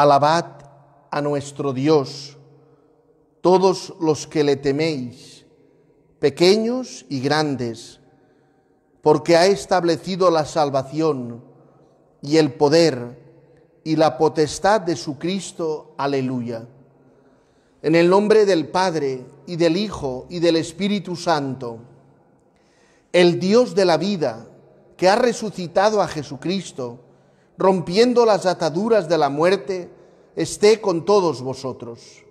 Alabad a nuestro Dios, todos los que le teméis, pequeños y grandes, porque ha establecido la salvación y el poder y la potestad de su Cristo. Aleluya. En el nombre del Padre y del Hijo y del Espíritu Santo, el Dios de la vida, que ha resucitado a Jesucristo, rompiendo las ataduras de la muerte, esté con todos vosotros.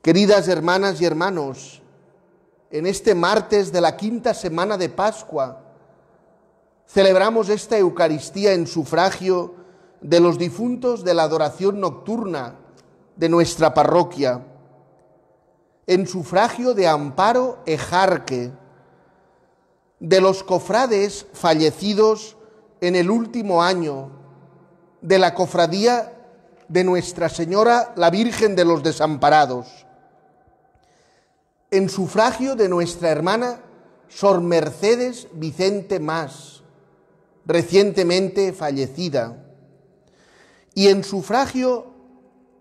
Queridas hermanas y hermanos, en este martes de la quinta semana de Pascua, celebramos esta Eucaristía en sufragio de los difuntos de la adoración nocturna de nuestra parroquia, en sufragio de Amparo Ejarque, de los cofrades fallecidos en el último año de la cofradía de Nuestra Señora la Virgen de los Desamparados, en sufragio de nuestra hermana Sor Mercedes Vicente Más, recientemente fallecida, y en sufragio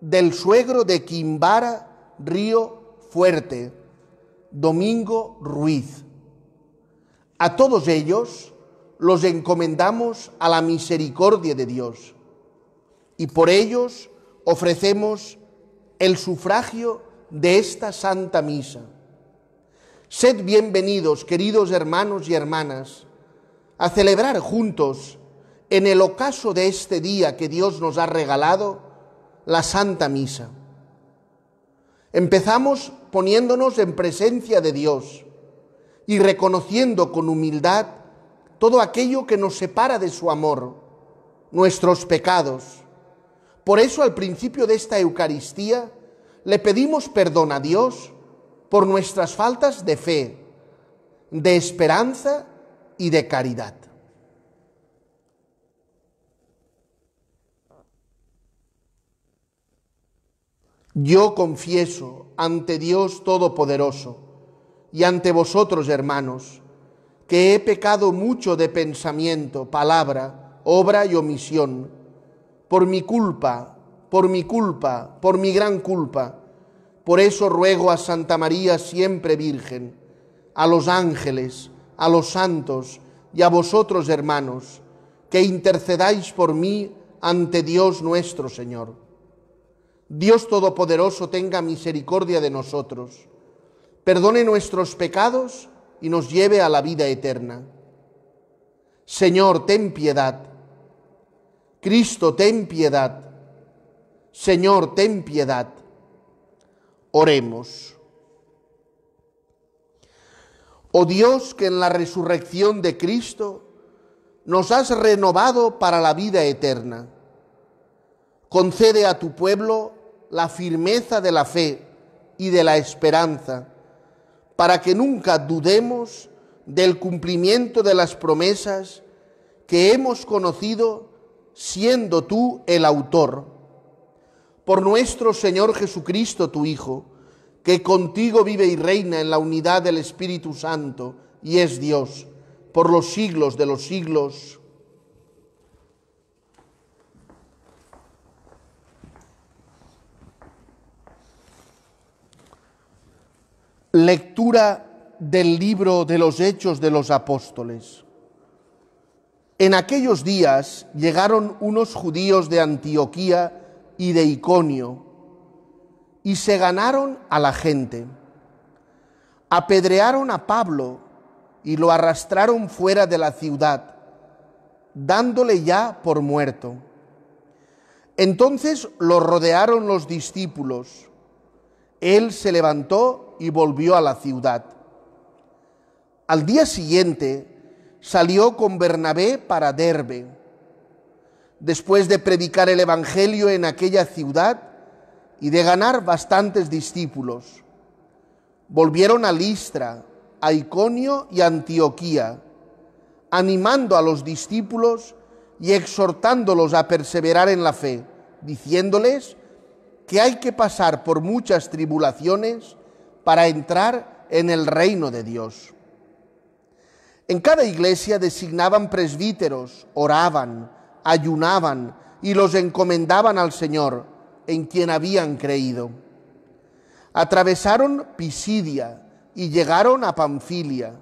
del suegro de Quimbara Río Fuerte, Domingo Ruiz. A todos ellos, los encomendamos a la misericordia de Dios y por ellos ofrecemos el sufragio de esta santa misa. Sed bienvenidos, queridos hermanos y hermanas, a celebrar juntos, en el ocaso de este día que Dios nos ha regalado, la Santa Misa. Empezamos poniéndonos en presencia de Dios y reconociendo con humildad todo aquello que nos separa de su amor, nuestros pecados. Por eso al principio de esta Eucaristía le pedimos perdón a Dios por nuestras faltas de fe, de esperanza y de caridad. Yo confieso ante Dios Todopoderoso y ante vosotros, hermanos, que he pecado mucho de pensamiento, palabra, obra y omisión, por mi culpa, por mi culpa, por mi gran culpa. Por eso ruego a Santa María siempre Virgen, a los ángeles, a los santos y a vosotros hermanos, que intercedáis por mí ante Dios nuestro Señor. Dios Todopoderoso tenga misericordia de nosotros, perdone nuestros pecados y nos lleve a la vida eterna. Señor, ten piedad. Cristo, ten piedad. Señor, ten piedad. Oremos. Oh Dios, que en la resurrección de Cristo nos has renovado para la vida eterna. Concede a tu pueblo la firmeza de la fe y de la esperanza para que nunca dudemos del cumplimiento de las promesas que hemos conocido siendo tú el autor. Por nuestro Señor Jesucristo, tu Hijo, que contigo vive y reina en la unidad del Espíritu Santo y es Dios, por los siglos de los siglos. Lectura del libro de los Hechos de los Apóstoles. En aquellos días llegaron unos judíos de Antioquía y de Iconio y se ganaron a la gente. Apedrearon a Pablo y lo arrastraron fuera de la ciudad, dándole ya por muerto. Entonces lo rodearon los discípulos. Él se levantó y volvió a la ciudad. Al día siguiente salió con Bernabé para Derbe. Después de predicar el Evangelio en aquella ciudad y de ganar bastantes discípulos, volvieron a Listra, a Iconio y Antioquía, animando a los discípulos y exhortándolos a perseverar en la fe, diciéndoles que hay que pasar por muchas tribulaciones para entrar en el reino de Dios. En cada iglesia designaban presbíteros, oraban, ayunaban y los encomendaban al Señor, en quien habían creído. Atravesaron Pisidia y llegaron a Pamfilia.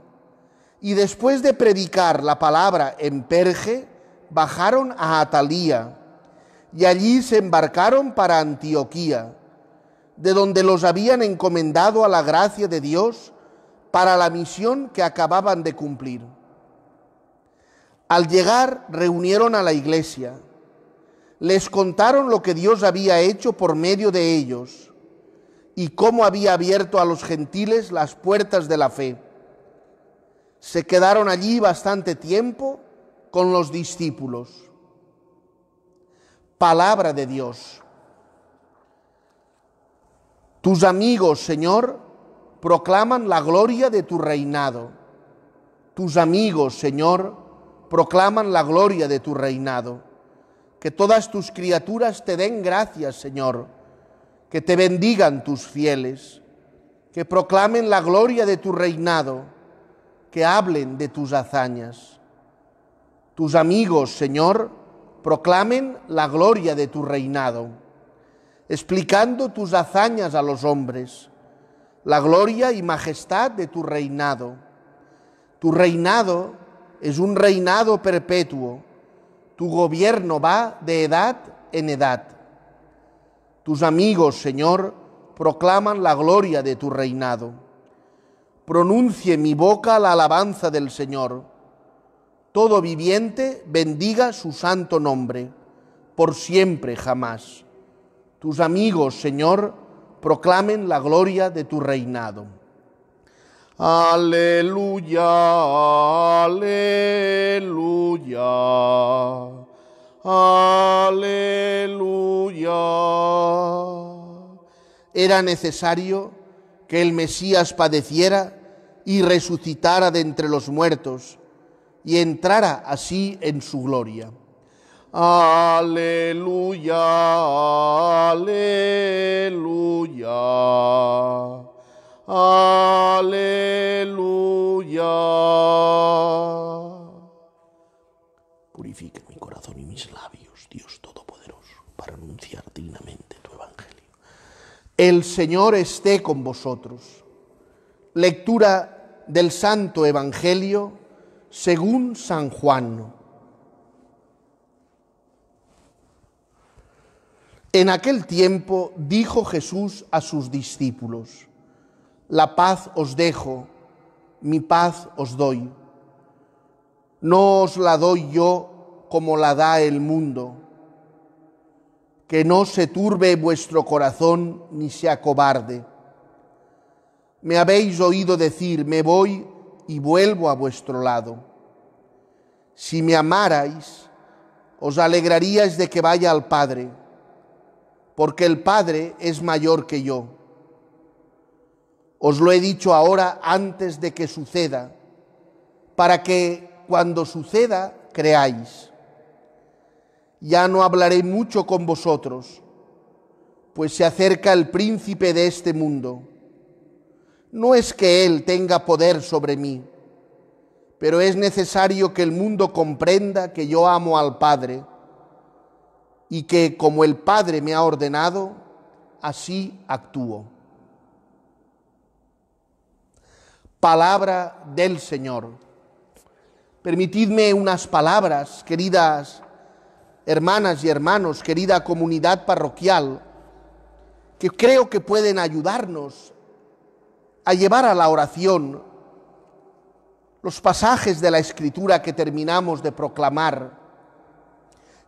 Y después de predicar la palabra en Perge, bajaron a Atalía y allí se embarcaron para Antioquía de donde los habían encomendado a la gracia de Dios para la misión que acababan de cumplir. Al llegar reunieron a la iglesia, les contaron lo que Dios había hecho por medio de ellos y cómo había abierto a los gentiles las puertas de la fe. Se quedaron allí bastante tiempo con los discípulos. Palabra de Dios. Tus amigos, Señor, proclaman la gloria de tu reinado. Tus amigos, Señor, proclaman la gloria de tu reinado. Que todas tus criaturas te den gracias, Señor. Que te bendigan tus fieles. Que proclamen la gloria de tu reinado. Que hablen de tus hazañas. Tus amigos, Señor, proclamen la gloria de tu reinado explicando tus hazañas a los hombres, la gloria y majestad de tu reinado. Tu reinado es un reinado perpetuo, tu gobierno va de edad en edad. Tus amigos, Señor, proclaman la gloria de tu reinado. Pronuncie mi boca la alabanza del Señor. Todo viviente bendiga su santo nombre, por siempre jamás. Tus amigos, Señor, proclamen la gloria de tu reinado. Aleluya, aleluya, aleluya. Era necesario que el Mesías padeciera y resucitara de entre los muertos y entrara así en su gloria. Aleluya, aleluya, aleluya. Purifica mi corazón y mis labios, Dios Todopoderoso, para anunciar dignamente tu Evangelio. El Señor esté con vosotros. Lectura del Santo Evangelio según San Juan. En aquel tiempo dijo Jesús a sus discípulos, La paz os dejo, mi paz os doy. No os la doy yo como la da el mundo. Que no se turbe vuestro corazón ni se acobarde. Me habéis oído decir, me voy y vuelvo a vuestro lado. Si me amarais, os alegraríais de que vaya al Padre porque el Padre es mayor que yo. Os lo he dicho ahora antes de que suceda, para que cuando suceda creáis. Ya no hablaré mucho con vosotros, pues se acerca el príncipe de este mundo. No es que Él tenga poder sobre mí, pero es necesario que el mundo comprenda que yo amo al Padre y que como el Padre me ha ordenado, así actúo. Palabra del Señor. Permitidme unas palabras, queridas hermanas y hermanos, querida comunidad parroquial, que creo que pueden ayudarnos a llevar a la oración los pasajes de la Escritura que terminamos de proclamar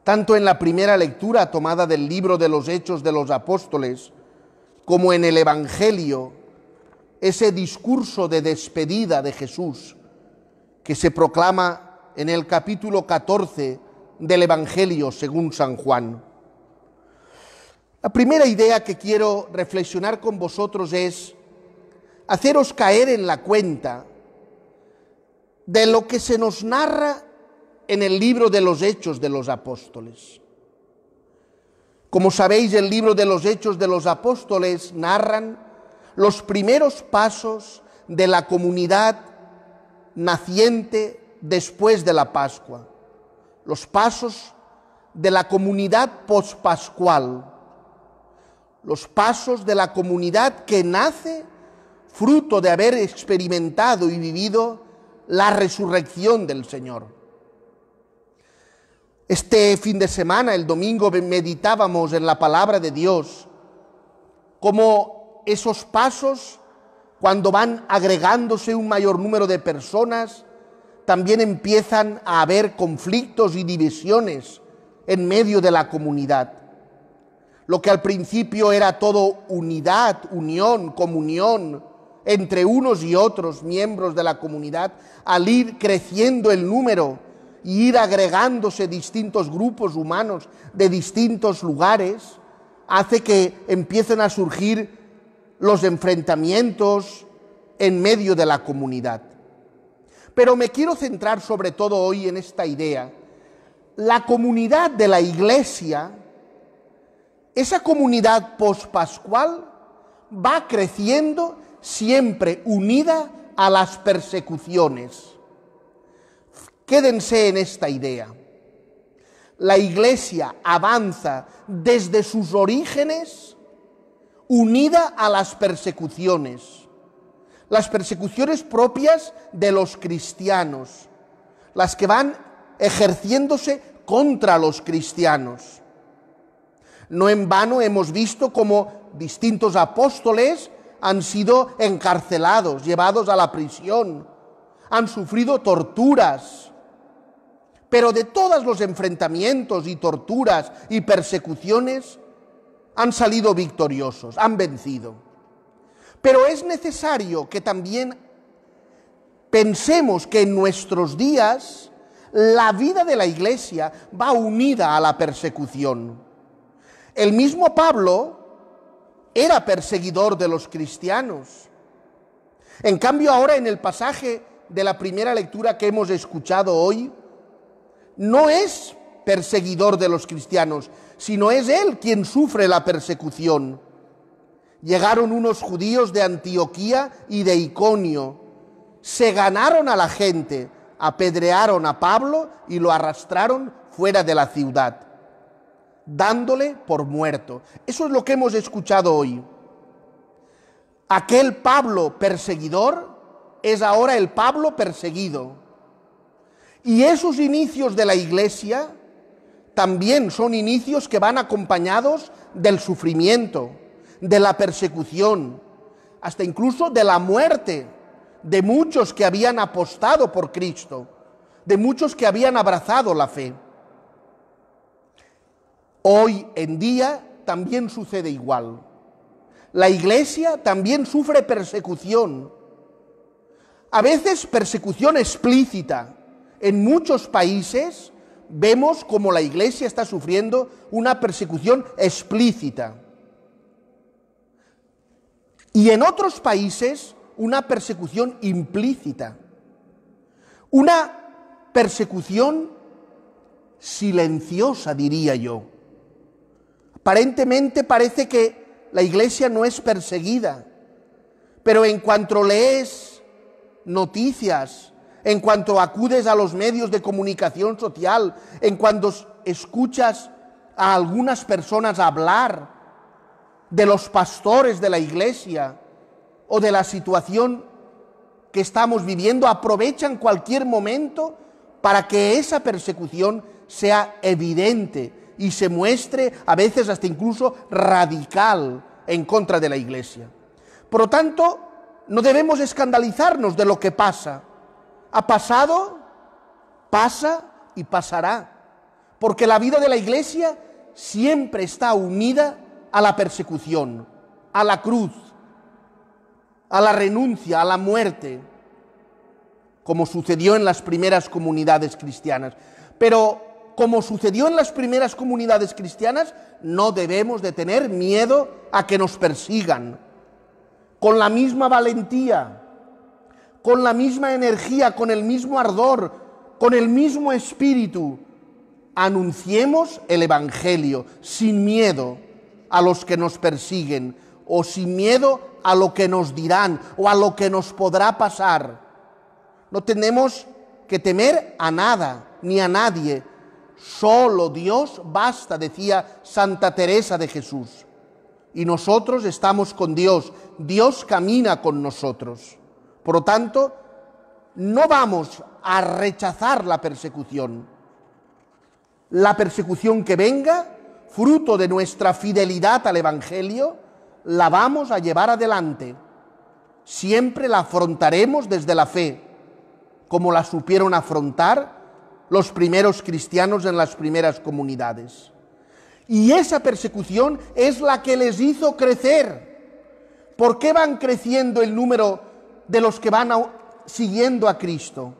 tanto en la primera lectura tomada del libro de los Hechos de los Apóstoles como en el Evangelio, ese discurso de despedida de Jesús que se proclama en el capítulo 14 del Evangelio según San Juan. La primera idea que quiero reflexionar con vosotros es haceros caer en la cuenta de lo que se nos narra en el libro de los Hechos de los Apóstoles. Como sabéis, el libro de los Hechos de los Apóstoles narran los primeros pasos de la comunidad naciente después de la Pascua, los pasos de la comunidad pospascual, los pasos de la comunidad que nace fruto de haber experimentado y vivido la resurrección del Señor. Este fin de semana, el domingo, meditábamos en la palabra de Dios, como esos pasos, cuando van agregándose un mayor número de personas, también empiezan a haber conflictos y divisiones en medio de la comunidad. Lo que al principio era todo unidad, unión, comunión entre unos y otros miembros de la comunidad, al ir creciendo el número, y ir agregándose distintos grupos humanos de distintos lugares, hace que empiecen a surgir los enfrentamientos en medio de la comunidad. Pero me quiero centrar sobre todo hoy en esta idea. La comunidad de la iglesia, esa comunidad pospascual, va creciendo siempre unida a las persecuciones Quédense en esta idea. La iglesia avanza desde sus orígenes unida a las persecuciones, las persecuciones propias de los cristianos, las que van ejerciéndose contra los cristianos. No en vano hemos visto cómo distintos apóstoles han sido encarcelados, llevados a la prisión, han sufrido torturas, pero de todos los enfrentamientos y torturas y persecuciones han salido victoriosos, han vencido. Pero es necesario que también pensemos que en nuestros días la vida de la iglesia va unida a la persecución. El mismo Pablo era perseguidor de los cristianos. En cambio ahora en el pasaje de la primera lectura que hemos escuchado hoy, no es perseguidor de los cristianos, sino es él quien sufre la persecución. Llegaron unos judíos de Antioquía y de Iconio, se ganaron a la gente, apedrearon a Pablo y lo arrastraron fuera de la ciudad, dándole por muerto. Eso es lo que hemos escuchado hoy. Aquel Pablo perseguidor es ahora el Pablo perseguido. Y esos inicios de la iglesia también son inicios que van acompañados del sufrimiento, de la persecución, hasta incluso de la muerte de muchos que habían apostado por Cristo, de muchos que habían abrazado la fe. Hoy en día también sucede igual. La iglesia también sufre persecución, a veces persecución explícita, en muchos países vemos como la iglesia está sufriendo una persecución explícita. Y en otros países una persecución implícita. Una persecución silenciosa, diría yo. Aparentemente parece que la iglesia no es perseguida, pero en cuanto lees noticias, en cuanto acudes a los medios de comunicación social, en cuanto escuchas a algunas personas hablar de los pastores de la iglesia o de la situación que estamos viviendo, aprovechan cualquier momento para que esa persecución sea evidente y se muestre a veces hasta incluso radical en contra de la iglesia. Por lo tanto, no debemos escandalizarnos de lo que pasa, ha pasado, pasa y pasará. Porque la vida de la iglesia siempre está unida a la persecución, a la cruz, a la renuncia, a la muerte, como sucedió en las primeras comunidades cristianas. Pero como sucedió en las primeras comunidades cristianas, no debemos de tener miedo a que nos persigan. Con la misma valentía, con la misma energía, con el mismo ardor, con el mismo espíritu. Anunciemos el Evangelio sin miedo a los que nos persiguen o sin miedo a lo que nos dirán o a lo que nos podrá pasar. No tenemos que temer a nada ni a nadie. Solo Dios basta, decía Santa Teresa de Jesús. Y nosotros estamos con Dios. Dios camina con nosotros. Por lo tanto, no vamos a rechazar la persecución. La persecución que venga, fruto de nuestra fidelidad al Evangelio, la vamos a llevar adelante. Siempre la afrontaremos desde la fe, como la supieron afrontar los primeros cristianos en las primeras comunidades. Y esa persecución es la que les hizo crecer. ¿Por qué van creciendo el número de los que van siguiendo a Cristo.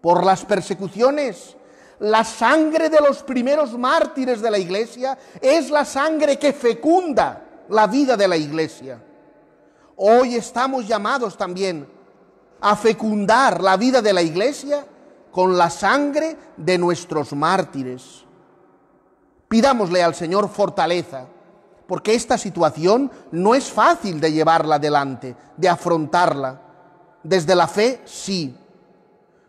Por las persecuciones, la sangre de los primeros mártires de la iglesia es la sangre que fecunda la vida de la iglesia. Hoy estamos llamados también a fecundar la vida de la iglesia con la sangre de nuestros mártires. Pidámosle al Señor fortaleza porque esta situación no es fácil de llevarla adelante, de afrontarla. Desde la fe, sí.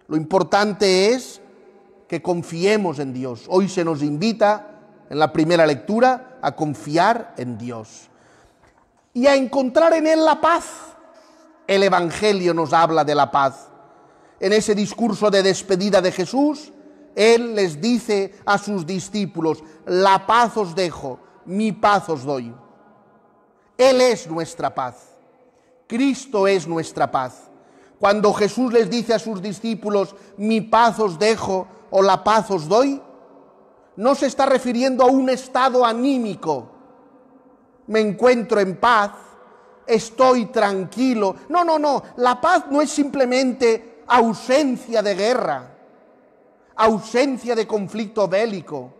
Lo importante es que confiemos en Dios. Hoy se nos invita en la primera lectura a confiar en Dios y a encontrar en Él la paz. El Evangelio nos habla de la paz. En ese discurso de despedida de Jesús, Él les dice a sus discípulos, la paz os dejo, mi paz os doy. Él es nuestra paz. Cristo es nuestra paz. Cuando Jesús les dice a sus discípulos, mi paz os dejo o la paz os doy, no se está refiriendo a un estado anímico. Me encuentro en paz, estoy tranquilo. No, no, no. La paz no es simplemente ausencia de guerra, ausencia de conflicto bélico.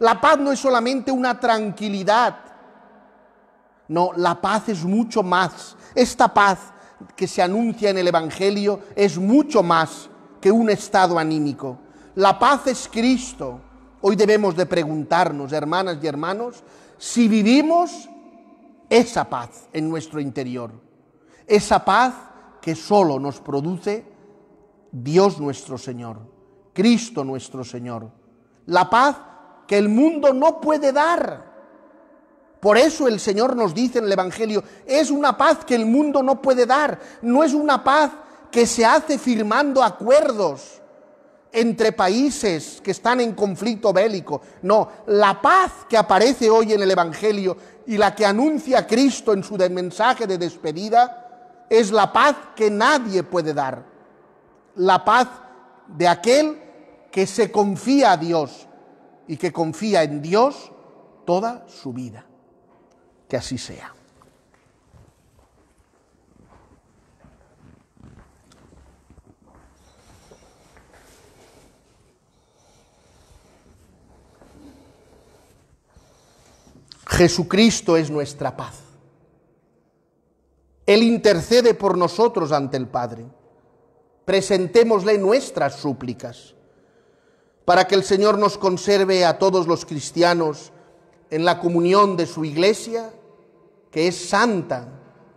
La paz no es solamente una tranquilidad. No, la paz es mucho más. Esta paz que se anuncia en el Evangelio es mucho más que un estado anímico. La paz es Cristo. Hoy debemos de preguntarnos, hermanas y hermanos, si vivimos esa paz en nuestro interior. Esa paz que solo nos produce Dios nuestro Señor, Cristo nuestro Señor. La paz que el mundo no puede dar. Por eso el Señor nos dice en el Evangelio, es una paz que el mundo no puede dar, no es una paz que se hace firmando acuerdos entre países que están en conflicto bélico. No, la paz que aparece hoy en el Evangelio y la que anuncia Cristo en su mensaje de despedida es la paz que nadie puede dar. La paz de aquel que se confía a Dios, y que confía en Dios toda su vida. Que así sea. Jesucristo es nuestra paz. Él intercede por nosotros ante el Padre. Presentémosle nuestras súplicas para que el Señor nos conserve a todos los cristianos en la comunión de su iglesia, que es santa,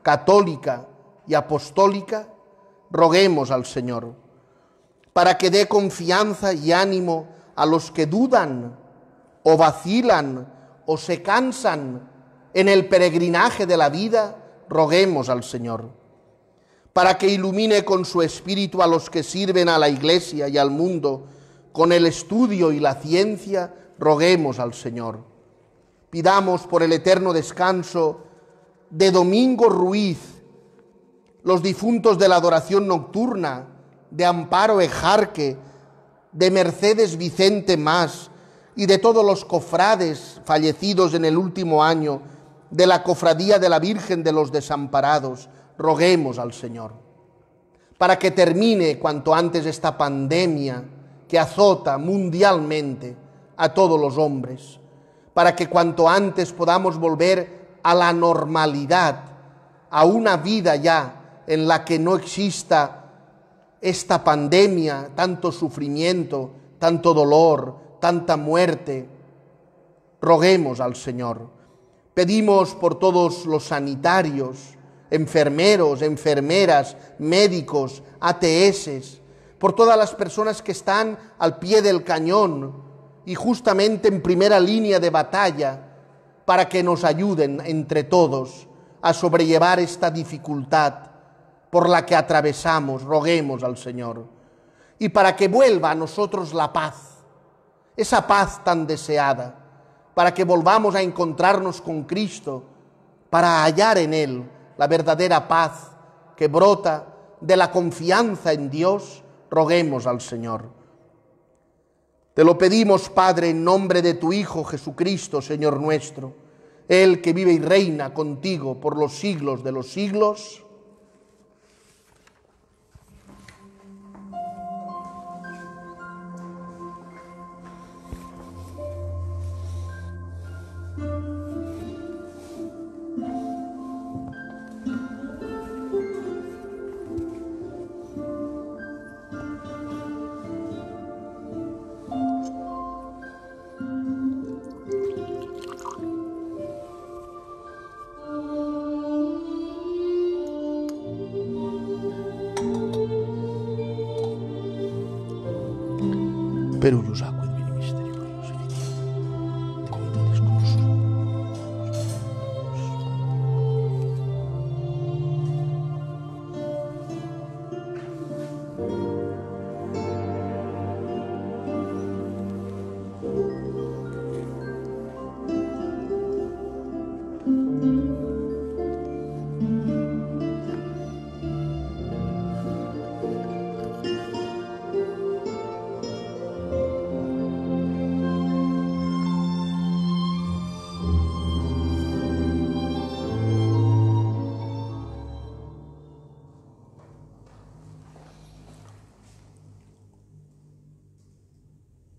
católica y apostólica, roguemos al Señor, para que dé confianza y ánimo a los que dudan o vacilan o se cansan en el peregrinaje de la vida, roguemos al Señor, para que ilumine con su espíritu a los que sirven a la iglesia y al mundo, con el estudio y la ciencia, roguemos al Señor. Pidamos por el eterno descanso de Domingo Ruiz, los difuntos de la adoración nocturna, de Amparo Ejarque, de Mercedes Vicente Más y de todos los cofrades fallecidos en el último año, de la cofradía de la Virgen de los Desamparados, roguemos al Señor, para que termine cuanto antes esta pandemia, que azota mundialmente a todos los hombres, para que cuanto antes podamos volver a la normalidad, a una vida ya en la que no exista esta pandemia, tanto sufrimiento, tanto dolor, tanta muerte. Roguemos al Señor. Pedimos por todos los sanitarios, enfermeros, enfermeras, médicos, ATS, por todas las personas que están al pie del cañón y justamente en primera línea de batalla, para que nos ayuden entre todos a sobrellevar esta dificultad por la que atravesamos, roguemos al Señor, y para que vuelva a nosotros la paz, esa paz tan deseada, para que volvamos a encontrarnos con Cristo, para hallar en Él la verdadera paz que brota de la confianza en Dios Roguemos al Señor. Te lo pedimos, Padre, en nombre de tu Hijo Jesucristo, Señor nuestro, el que vive y reina contigo por los siglos de los siglos. per unusal.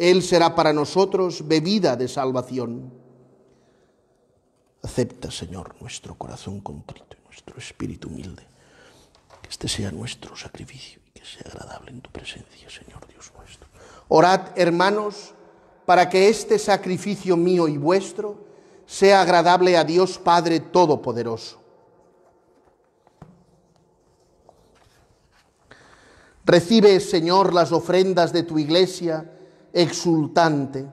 Él será para nosotros bebida de salvación. Acepta, Señor, nuestro corazón contrito y nuestro espíritu humilde. Que este sea nuestro sacrificio y que sea agradable en tu presencia, Señor Dios nuestro. Orad, hermanos, para que este sacrificio mío y vuestro sea agradable a Dios Padre Todopoderoso. Recibe, Señor, las ofrendas de tu iglesia exultante,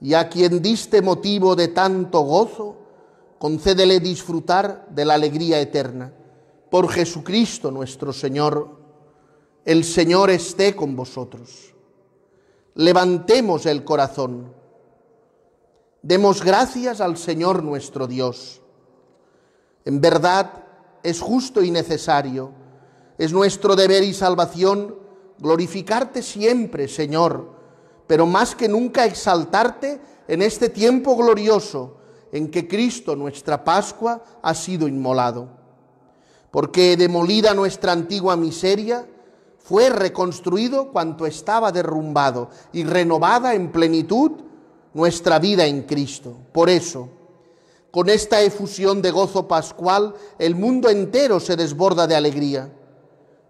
y a quien diste motivo de tanto gozo, concédele disfrutar de la alegría eterna. Por Jesucristo nuestro Señor, el Señor esté con vosotros. Levantemos el corazón. Demos gracias al Señor nuestro Dios. En verdad es justo y necesario, es nuestro deber y salvación glorificarte siempre, Señor, pero más que nunca exaltarte en este tiempo glorioso en que Cristo, nuestra Pascua, ha sido inmolado. Porque demolida nuestra antigua miseria, fue reconstruido cuanto estaba derrumbado y renovada en plenitud nuestra vida en Cristo. Por eso, con esta efusión de gozo pascual, el mundo entero se desborda de alegría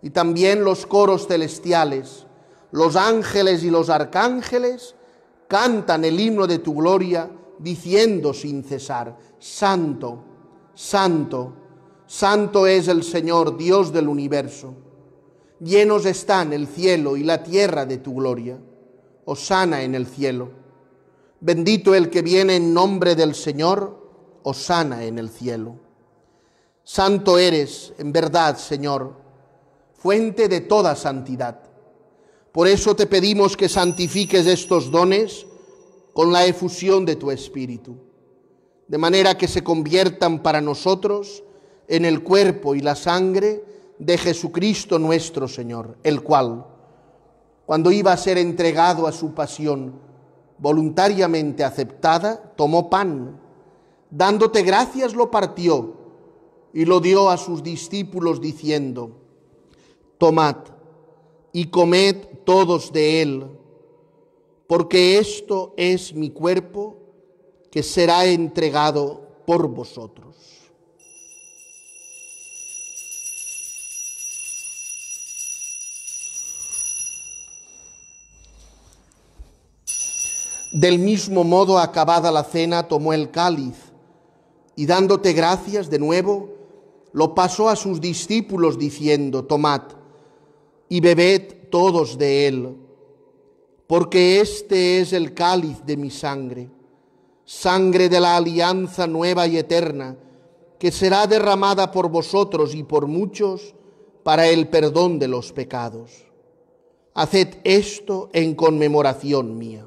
y también los coros celestiales los ángeles y los arcángeles cantan el himno de tu gloria, diciendo sin cesar, Santo, Santo, Santo es el Señor, Dios del universo. Llenos están el cielo y la tierra de tu gloria. Osana en el cielo. Bendito el que viene en nombre del Señor. Osana en el cielo. Santo eres, en verdad, Señor, fuente de toda santidad por eso te pedimos que santifiques estos dones con la efusión de tu Espíritu, de manera que se conviertan para nosotros en el cuerpo y la sangre de Jesucristo nuestro Señor, el cual, cuando iba a ser entregado a su pasión voluntariamente aceptada, tomó pan, dándote gracias lo partió y lo dio a sus discípulos diciendo, tomad y comed todos de él, porque esto es mi cuerpo que será entregado por vosotros. Del mismo modo, acabada la cena, tomó el cáliz y dándote gracias de nuevo, lo pasó a sus discípulos diciendo, tomad, y bebed todos de él, porque este es el cáliz de mi sangre, sangre de la alianza nueva y eterna, que será derramada por vosotros y por muchos para el perdón de los pecados. Haced esto en conmemoración mía.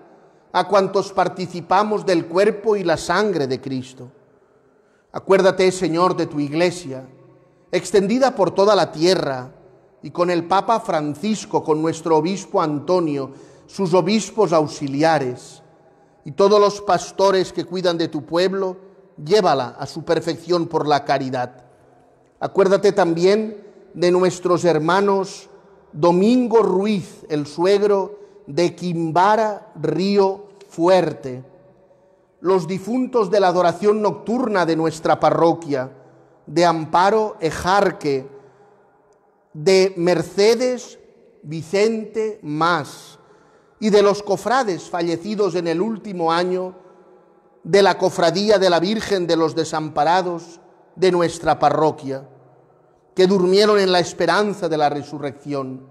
a cuantos participamos del cuerpo y la sangre de Cristo. Acuérdate, Señor, de tu iglesia, extendida por toda la tierra, y con el Papa Francisco, con nuestro obispo Antonio, sus obispos auxiliares, y todos los pastores que cuidan de tu pueblo, llévala a su perfección por la caridad. Acuérdate también de nuestros hermanos Domingo Ruiz, el suegro, de Quimbara, Río Fuerte, los difuntos de la adoración nocturna de nuestra parroquia, de Amparo Ejarque, de Mercedes Vicente Más y de los cofrades fallecidos en el último año de la cofradía de la Virgen de los Desamparados de nuestra parroquia, que durmieron en la esperanza de la resurrección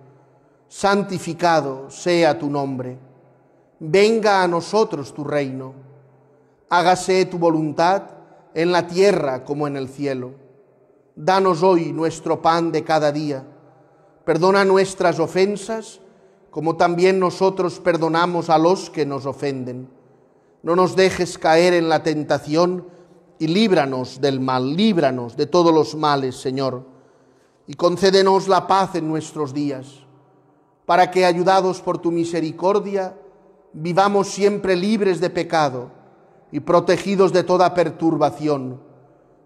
santificado sea tu nombre. Venga a nosotros tu reino. Hágase tu voluntad en la tierra como en el cielo. Danos hoy nuestro pan de cada día. Perdona nuestras ofensas como también nosotros perdonamos a los que nos ofenden. No nos dejes caer en la tentación y líbranos del mal, líbranos de todos los males, Señor. Y concédenos la paz en nuestros días para que, ayudados por tu misericordia, vivamos siempre libres de pecado y protegidos de toda perturbación,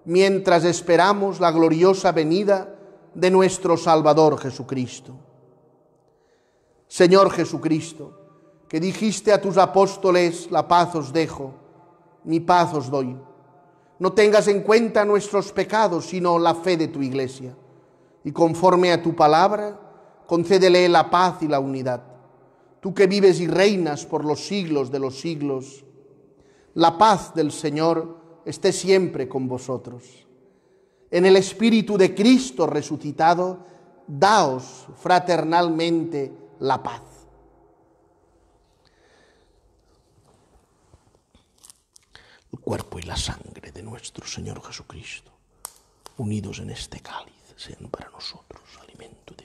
mientras esperamos la gloriosa venida de nuestro Salvador Jesucristo. Señor Jesucristo, que dijiste a tus apóstoles, la paz os dejo, mi paz os doy. No tengas en cuenta nuestros pecados, sino la fe de tu iglesia. Y conforme a tu palabra, concédele la paz y la unidad. Tú que vives y reinas por los siglos de los siglos, la paz del Señor esté siempre con vosotros. En el Espíritu de Cristo resucitado, daos fraternalmente la paz. El cuerpo y la sangre de nuestro Señor Jesucristo, unidos en este cáliz, sean para nosotros alimento de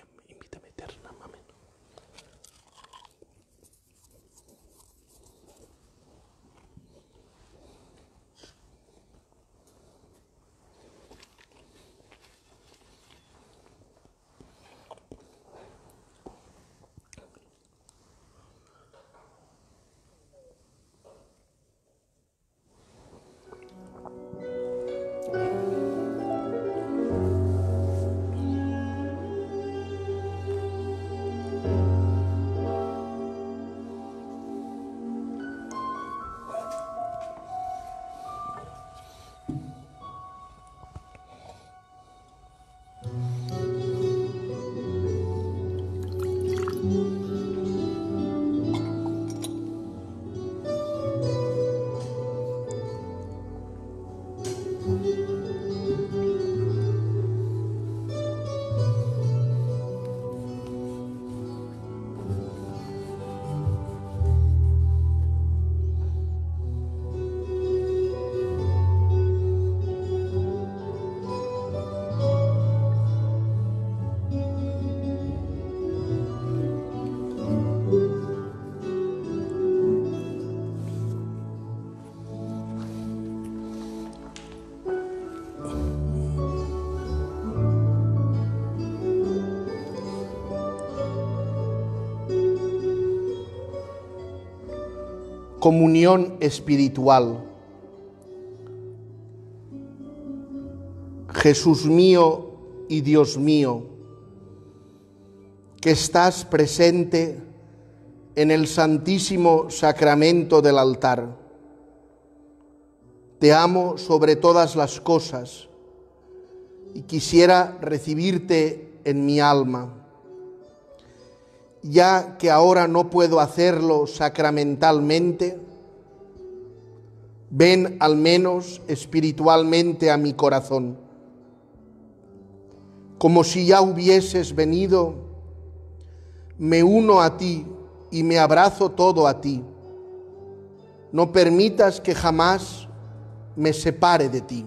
comunión espiritual. Jesús mío y Dios mío, que estás presente en el santísimo sacramento del altar. Te amo sobre todas las cosas y quisiera recibirte en mi alma ya que ahora no puedo hacerlo sacramentalmente, ven al menos espiritualmente a mi corazón, como si ya hubieses venido me uno a ti y me abrazo todo a ti. No permitas que jamás me separe de ti.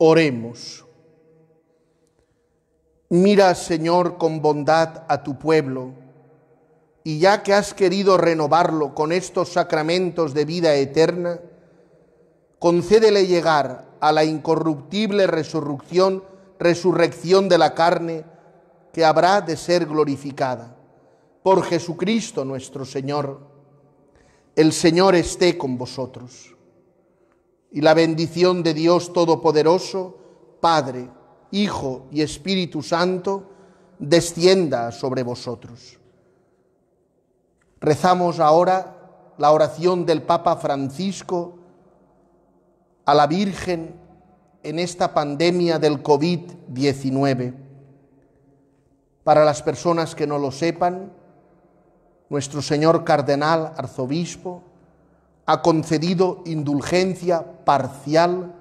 Oremos. Mira, Señor, con bondad a tu pueblo, y ya que has querido renovarlo con estos sacramentos de vida eterna, concédele llegar a la incorruptible resurrección, resurrección de la carne, que habrá de ser glorificada. Por Jesucristo nuestro Señor. El Señor esté con vosotros. Y la bendición de Dios Todopoderoso, Padre, Hijo y Espíritu Santo, descienda sobre vosotros. Rezamos ahora la oración del Papa Francisco a la Virgen en esta pandemia del COVID-19. Para las personas que no lo sepan, nuestro señor cardenal arzobispo ha concedido indulgencia parcial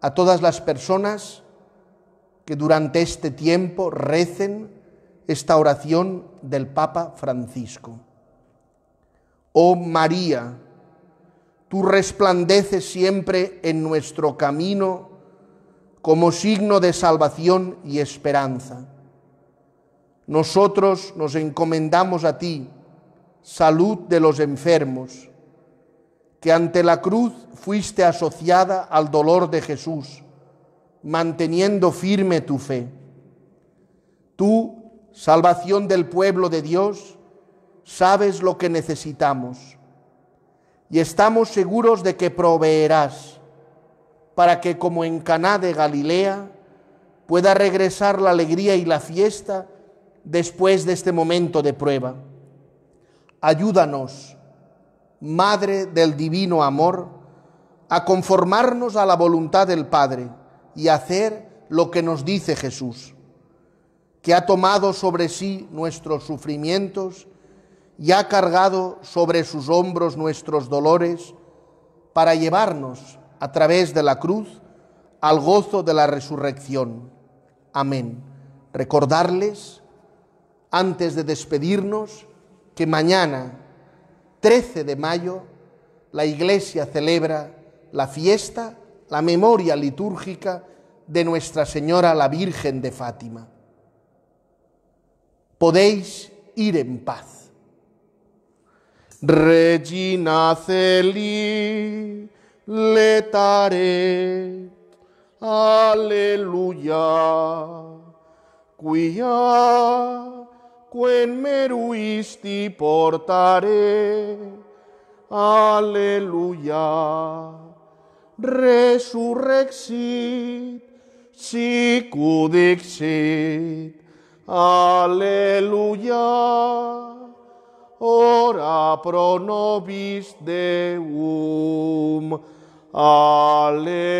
a todas las personas que durante este tiempo recen esta oración del Papa Francisco. Oh María, tú resplandeces siempre en nuestro camino como signo de salvación y esperanza. Nosotros nos encomendamos a ti, salud de los enfermos, que ante la cruz fuiste asociada al dolor de Jesús, manteniendo firme tu fe. Tú, salvación del pueblo de Dios, sabes lo que necesitamos y estamos seguros de que proveerás para que como en Caná de Galilea pueda regresar la alegría y la fiesta después de este momento de prueba. Ayúdanos Madre del Divino Amor, a conformarnos a la voluntad del Padre y hacer lo que nos dice Jesús, que ha tomado sobre sí nuestros sufrimientos y ha cargado sobre sus hombros nuestros dolores para llevarnos a través de la cruz al gozo de la resurrección. Amén. Recordarles, antes de despedirnos, que mañana 13 de mayo, la Iglesia celebra la fiesta, la memoria litúrgica de Nuestra Señora la Virgen de Fátima. Podéis ir en paz. Regina Celi, letare, aleluya, quen meruisti portare. Aleluya. Resurrexit, sicudixit. Aleluya. Ora pro nobis Deum. Aleluya.